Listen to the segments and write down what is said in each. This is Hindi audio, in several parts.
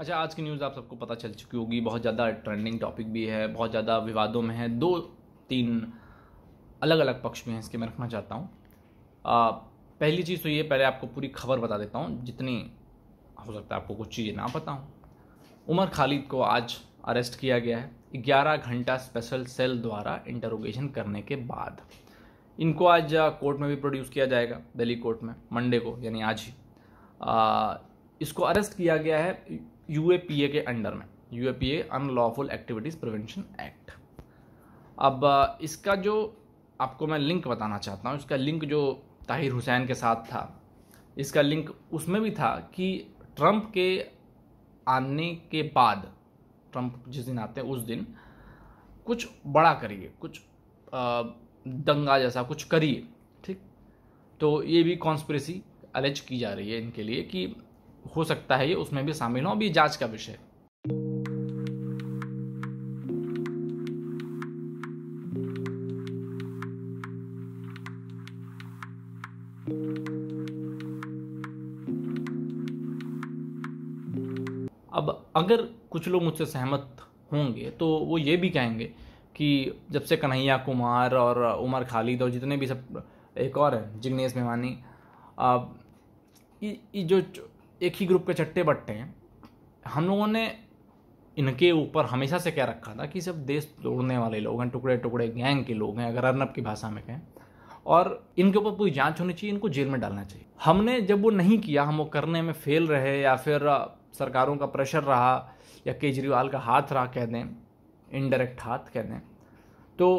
अच्छा आज की न्यूज़ आप सबको पता चल चुकी होगी बहुत ज़्यादा ट्रेंडिंग टॉपिक भी है बहुत ज़्यादा विवादों में है दो तीन अलग अलग पक्ष में हैं इसके मैं रखना चाहता हूँ पहली चीज़ तो ये पहले आपको पूरी खबर बता देता हूँ जितनी हो सकता है आपको कुछ चीज़ें ना पता हूँ उमर खालिद को आज अरेस्ट किया गया है ग्यारह घंटा स्पेशल सेल द्वारा इंटरोगेशन करने के बाद इनको आज कोर्ट में भी प्रोड्यूस किया जाएगा दिल्ली कोर्ट में मंडे को यानी आज ही इसको अरेस्ट किया गया है यू के अंडर में U unlawful activities prevention act अब इसका जो आपको मैं लिंक बताना चाहता हूँ इसका लिंक जो ताहिर हुसैन के साथ था इसका लिंक उसमें भी था कि ट्रंप के आने के बाद ट्रंप जिस दिन आते हैं उस दिन कुछ बड़ा करिए कुछ दंगा जैसा कुछ करिए ठीक तो ये भी कॉन्स्परेसी अलेज की जा रही है इनके लिए कि हो सकता है ये उसमें भी शामिल हो अभी जांच का विषय अब अगर कुछ लोग मुझसे सहमत होंगे तो वो ये भी कहेंगे कि जब से कन्हैया कुमार और उमर खालिद और जितने भी सब एक और है जिग्नेश मेवानी अब ये जो एक ही ग्रुप के चट्टे बट्टे हैं हम लोगों ने इनके ऊपर हमेशा से क्या रखा था कि सब देश तोड़ने वाले लोग हैं टुकड़े टुकड़े गैंग के लोग हैं अगर अर्नब की भाषा में कहें और इनके ऊपर पूरी जांच होनी चाहिए इनको जेल में डालना चाहिए हमने जब वो नहीं किया हम वो करने में फेल रहे या फिर सरकारों का प्रेशर रहा या केजरीवाल का हाथ रहा कह दें इनडायरेक्ट हाथ कह दें तो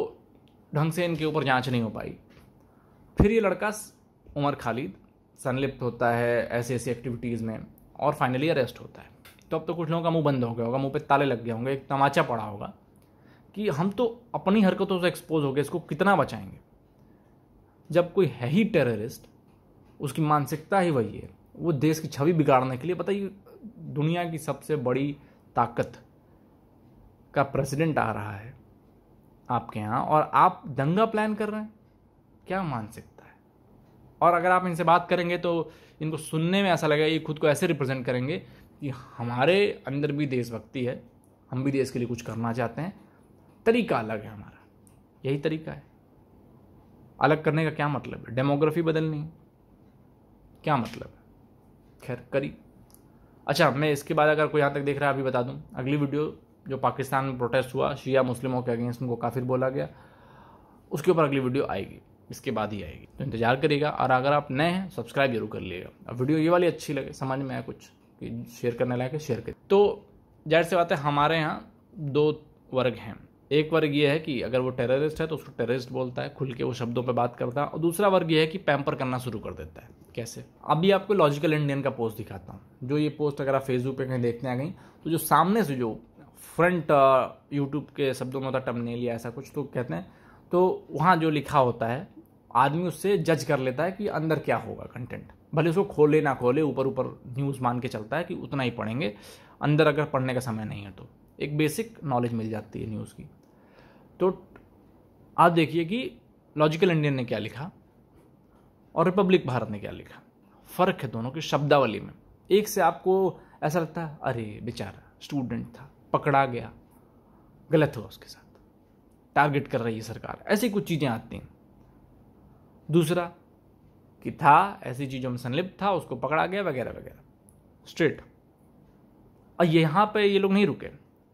ढंग से इनके ऊपर जांच नहीं हो पाई फिर ये लड़का उमर खालिद संलिप्त होता है ऐसी ऐसी एक्टिविटीज़ में और फाइनली अरेस्ट होता है तो अब तो कुछ लोगों का मुंह बंद हो गया होगा मुंह पे ताले लग गए होंगे एक तमाचा पड़ा होगा कि हम तो अपनी हरकतों से एक्सपोज हो गए इसको कितना बचाएंगे जब कोई है ही टेररिस्ट उसकी मानसिकता ही वही है वो देश की छवि बिगाड़ने के लिए बताइए दुनिया की सबसे बड़ी ताकत का प्रेसिडेंट आ रहा है आपके यहाँ और आप दंगा प्लान कर रहे हैं क्या मानसिकता और अगर आप इनसे बात करेंगे तो इनको सुनने में ऐसा लगेगा ये खुद को ऐसे रिप्रेजेंट करेंगे कि हमारे अंदर भी देशभक्ति है हम भी देश के लिए कुछ करना चाहते हैं तरीका अलग है हमारा यही तरीका है अलग करने का क्या मतलब है डेमोग्राफी बदलनी है क्या मतलब है खैर करी अच्छा मैं इसके बाद अगर कोई यहाँ तक देख रहा है अभी बता दूँ अगली वीडियो जो पाकिस्तान में प्रोटेस्ट हुआ शिया मुस्लिमों के अगेंस्ट उनको काफिर बोला गया उसके ऊपर अगली वीडियो आएगी इसके बाद ही आएगी तो इंतजार करिएगा और अगर आप नए हैं सब्सक्राइब जरूर कर लीजिएगा और वीडियो ये वाली अच्छी लगे समझ में आया कुछ कि शेयर करने लायक है शेयर कर तो जाहिर सी बात है हमारे यहाँ दो वर्ग हैं एक वर्ग ये है कि अगर वो टेररिस्ट है तो उसको टेररिस्ट बोलता है खुल के वो शब्दों पे बात करता है और दूसरा वर्ग ये है कि पैम्पर करना शुरू कर देता है कैसे अभी आपको लॉजिकल इंडियन का पोस्ट दिखाता हूँ जो ये पोस्ट अगर आप फेसबुक पे कहीं देखने आ गई तो जो सामने से जो फ्रंट यूट्यूब uh, के शब्दों में होता है टमनेल ऐसा कुछ तो कहते हैं तो वहाँ जो लिखा होता है आदमी उससे जज कर लेता है कि अंदर क्या होगा कंटेंट भले उसको खोले ना खोले ऊपर ऊपर न्यूज़ मान के चलता है कि उतना ही पढ़ेंगे अंदर अगर पढ़ने का समय नहीं है तो एक बेसिक नॉलेज मिल जाती है न्यूज़ की तो आप देखिए कि लॉजिकल इंडियन ने क्या लिखा और रिपब्लिक भारत ने क्या लिखा फ़र्क है दोनों की शब्दावली में एक से आपको ऐसा लगता है अरे बेचारा स्टूडेंट था पकड़ा गया गलत हुआ उसके साथ टारगेट कर रही है सरकार ऐसी कुछ चीज़ें आती हैं दूसरा कि था ऐसी चीज़ों में संलिप्त था उसको पकड़ा गया वगैरह वगैरह स्ट्रेट और यहाँ पे ये लोग नहीं रुके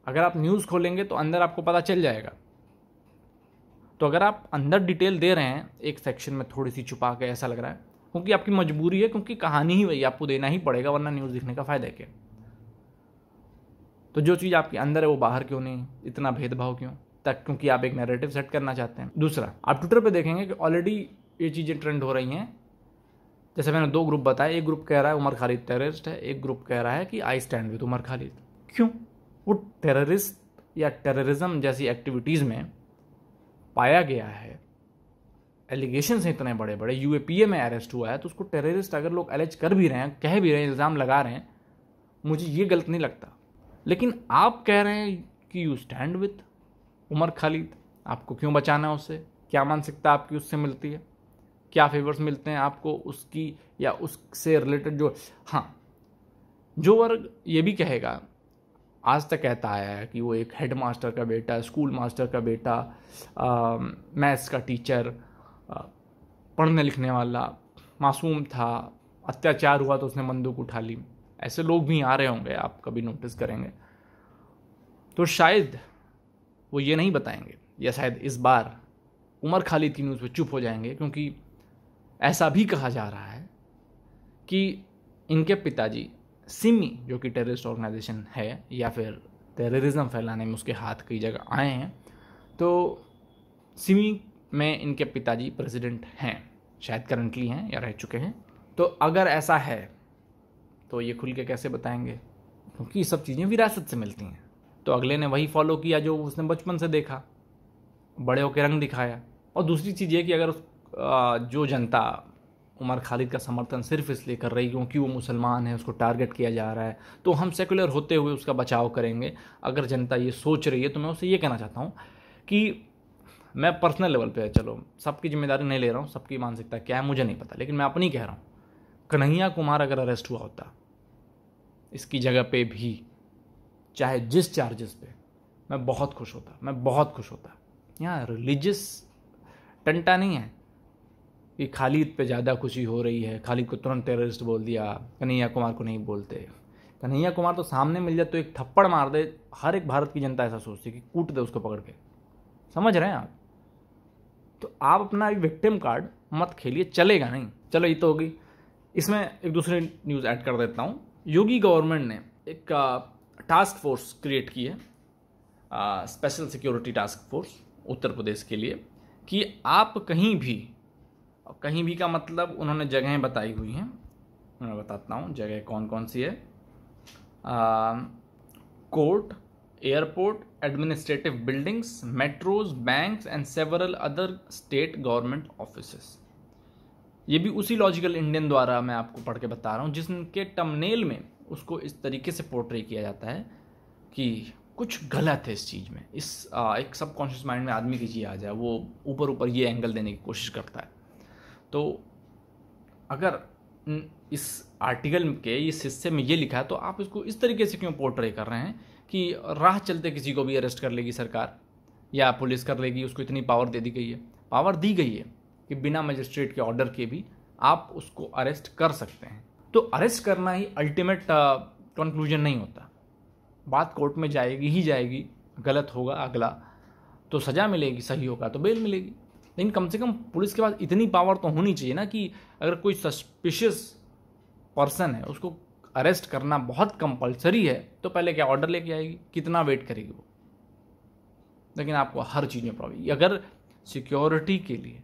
अगर आप न्यूज़ खोलेंगे तो अंदर आपको पता चल जाएगा तो अगर आप अंदर डिटेल दे रहे हैं एक सेक्शन में थोड़ी सी छुपा के ऐसा लग रहा है क्योंकि आपकी मजबूरी है क्योंकि कहानी ही वही आपको देना ही पड़ेगा वरना न्यूज़ दिखने का फ़ायदा क्या तो जो चीज़ आपके अंदर है वो बाहर क्यों नहीं इतना भेदभाव क्यों तक क्योंकि आप एक नैरेटिव सेट करना चाहते हैं दूसरा आप ट्विटर पे देखेंगे कि ऑलरेडी ये चीज़ें ट्रेंड हो रही हैं जैसे मैंने दो ग्रुप बताया एक ग्रुप कह रहा है उमर खालिद टेररिस्ट है एक ग्रुप कह रहा है कि I stand with Umar Khalid क्यों वो टेररिस्ट या टेररिज्म जैसी एक्टिविटीज़ में पाया गया है एलिगेशन हैं इतने बड़े बड़े यू में अरेस्ट हुआ है तो उसको टेररिस्ट अगर लोग एलेज कर भी रहे हैं कह भी रहे हैं इल्ज़ाम लगा रहे हैं मुझे ये गलत नहीं लगता लेकिन आप कह रहे हैं कि you stand with Umar Khalid आपको क्यों बचाना है उससे क्या मानसिकता आपकी उससे मिलती है क्या फेवर्स मिलते हैं आपको उसकी या उससे रिलेटेड जो हाँ जो वर्ग ये भी कहेगा आज तक कहता आया है कि वो एक हेड मास्टर का बेटा स्कूल मास्टर का बेटा मैथ्स का टीचर आ, पढ़ने लिखने वाला मासूम था अत्याचार हुआ तो उसने बंदूक उठा ली ऐसे लोग भी आ रहे होंगे आप कभी नोटिस करेंगे तो शायद वो ये नहीं बताएंगे या शायद इस बार उमर खालिद की न्यूज़ पर चुप हो जाएंगे क्योंकि ऐसा भी कहा जा रहा है कि इनके पिताजी सिमी जो कि टेररिस्ट ऑर्गेनाइजेशन है या फिर टेररिज्म फैलाने में उसके हाथ कई जगह आए हैं तो सिमी में इनके पिताजी प्रेसिडेंट हैं शायद करंटली हैं या रह चुके हैं तो अगर ऐसा है तो ये खुल के कैसे बताएंगे क्योंकि ये सब चीज़ें विरासत से मिलती हैं तो अगले ने वही फॉलो किया जो उसने बचपन से देखा बड़े होकर रंग दिखाया और दूसरी चीज़ ये कि अगर उस जो जनता उमर खालिद का समर्थन सिर्फ इसलिए कर रही क्योंकि वो मुसलमान है उसको टारगेट किया जा रहा है तो हम सेकुलर होते हुए उसका बचाव करेंगे अगर जनता ये सोच रही है तो मैं उसे ये कहना चाहता हूँ कि मैं पर्सनल लेवल पे चलो सबकी जिम्मेदारी नहीं ले रहा हूँ सबकी मानसिकता क्या है मुझे नहीं पता लेकिन मैं अपनी कह रहा हूँ कन्हैया कुमार अगर अरेस्ट हुआ होता इसकी जगह पे भी चाहे जिस चार्जेस पे मैं बहुत खुश होता मैं बहुत खुश होता यहाँ रिलीजियस टंटा नहीं है कि खालिद पे ज़्यादा खुशी हो रही है खालिद को तुरंत टेररिस्ट बोल दिया कन्हैया कुमार को नहीं बोलते कन्हैया कुमार तो सामने मिल जाए तो एक थप्पड़ मार दे हर एक भारत की जनता ऐसा सोचती कि कूट दे उसको पकड़ के समझ रहे हैं आप तो आप अपना विक्टिम कार्ड मत खेलिए चलेगा नहीं चलो ये तो होगी इसमें एक दूसरी न्यूज़ ऐड कर देता हूँ योगी गवर्नमेंट ने एक टास्क फोर्स क्रिएट की है special security task force Uttar Pradesh के लिए कि आप कहीं भी और कहीं भी का मतलब उन्होंने जगहें बताई हुई हैं मैं बताता हूँ जगह कौन कौन सी है court airport administrative buildings metros banks and several other state government office ये भी उसी लॉजिकल इंडियन द्वारा मैं आपको पढ़ के बता रहा हूँ जिसके टमनेल में उसको इस तरीके से पोर्ट्रे किया जाता है कि कुछ गलत है इस चीज़ में इस आ, एक सबकॉन्शियस माइंड में आदमी की चीज़ आ जाए वो ऊपर ऊपर ये एंगल देने की कोशिश करता है तो अगर इस आर्टिकल के इस हिस्से में ये लिखा है तो आप इसको इस तरीके से क्यों पोर्ट्रे कर रहे हैं कि राह चलते किसी को भी अरेस्ट कर लेगी सरकार या पुलिस कर लेगी उसको इतनी पावर दे दी गई है पावर दी गई है कि बिना मजिस्ट्रेट के ऑर्डर के भी आप उसको अरेस्ट कर सकते हैं तो अरेस्ट करना ही अल्टीमेट कंक्लूजन नहीं होता बात कोर्ट में जाएगी ही जाएगी गलत होगा अगला तो सज़ा मिलेगी सही होगा तो बेल मिलेगी लेकिन कम से कम पुलिस के पास इतनी पावर तो होनी चाहिए ना कि अगर कोई सस्पिशियस पर्सन है उसको अरेस्ट करना बहुत कंपलसरी है तो पहले क्या ऑर्डर लेके आएगी कितना वेट करेगी वो लेकिन आपको हर चीज़ में प्रॉब्लम अगर सिक्योरिटी के लिए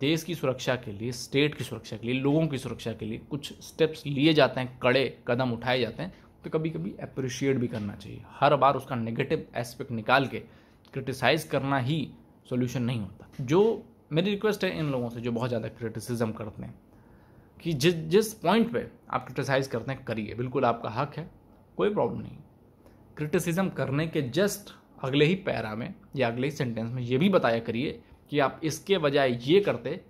देश की सुरक्षा के लिए स्टेट की सुरक्षा के लिए लोगों की सुरक्षा के लिए कुछ स्टेप्स लिए जाते हैं कड़े कदम उठाए जाते हैं तो कभी कभी अप्रिशिएट भी करना चाहिए हर बार उसका नेगेटिव एस्पेक्ट निकाल के क्रिटिसाइज़ करना ही सोल्यूशन नहीं होता जो मेरी रिक्वेस्ट है इन लोगों से जो बहुत ज़्यादा क्रिटिसिज्म करते हैं कि जिस जिस पॉइंट पे आप क्रिटिसाइज करते हैं करिए बिल्कुल आपका हक है कोई प्रॉब्लम नहीं क्रिटिसिज्म करने के जस्ट अगले ही पैरा में या अगले ही सेंटेंस में ये भी बताया करिए कि आप इसके बजाय ये करते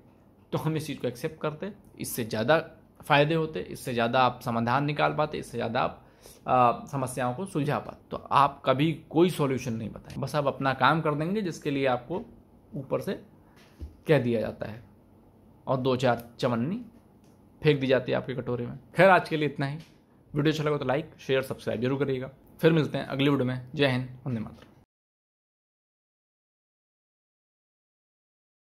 तो हम इस चीज़ को एक्सेप्ट करते इससे ज़्यादा फ़ायदे होते इससे ज़्यादा आप समाधान निकाल पाते इससे ज़्यादा आप आ, समस्याओं को सुलझा पाते तो आप कभी कोई सॉल्यूशन नहीं बताएं बस आप अपना काम कर देंगे जिसके लिए आपको ऊपर से कह दिया जाता है और दो चार चमन्नी फेंक दी जाती है आपके कटोरे में खैर आज के लिए इतना ही वीडियो अच्छा लगा तो लाइक शेयर सब्सक्राइब जरूर करिएगा फिर मिलते हैं अगली वीडियो में जय हिंद वंदे मातरम